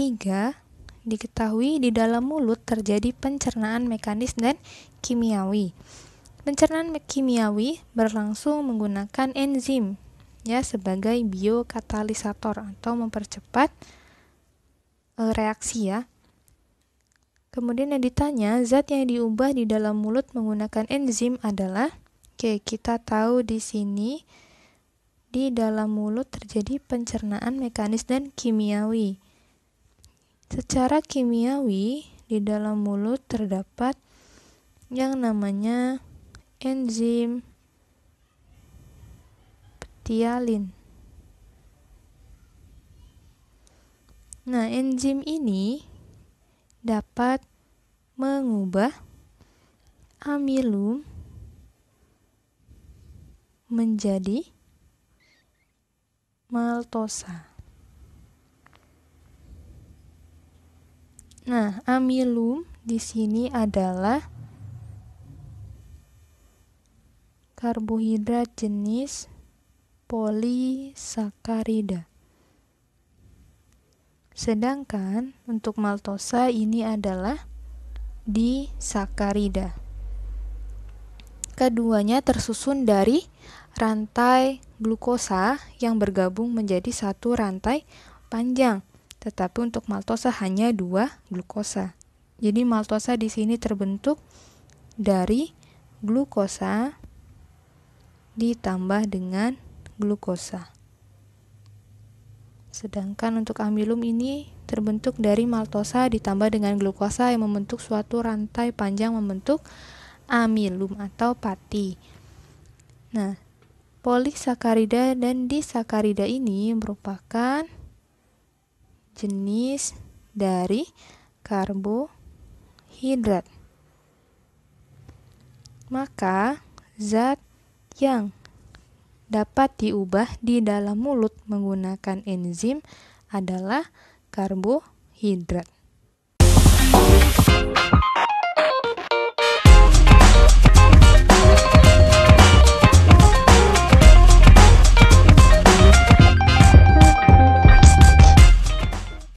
Ketiga, diketahui di dalam mulut terjadi pencernaan mekanis dan kimiawi. Pencernaan kimiawi berlangsung menggunakan enzim ya sebagai biokatalisator atau mempercepat e, reaksi ya. Kemudian yang ditanya, zat yang diubah di dalam mulut menggunakan enzim adalah Oke, kita tahu di sini di dalam mulut terjadi pencernaan mekanis dan kimiawi. Secara kimiawi, di dalam mulut terdapat yang namanya enzim ptialin. Nah, enzim ini dapat mengubah amilum menjadi maltosa. Nah, amilum di sini adalah karbohidrat jenis polisakarida. Sedangkan untuk maltosa ini adalah disakarida. Keduanya tersusun dari rantai glukosa yang bergabung menjadi satu rantai panjang tetapi untuk maltosa hanya dua glukosa. Jadi maltosa di sini terbentuk dari glukosa ditambah dengan glukosa. Sedangkan untuk amilum ini terbentuk dari maltosa ditambah dengan glukosa yang membentuk suatu rantai panjang membentuk amilum atau pati. Nah, polisakarida dan disakarida ini merupakan jenis dari karbohidrat. Maka, zat yang dapat diubah di dalam mulut menggunakan enzim adalah karbohidrat.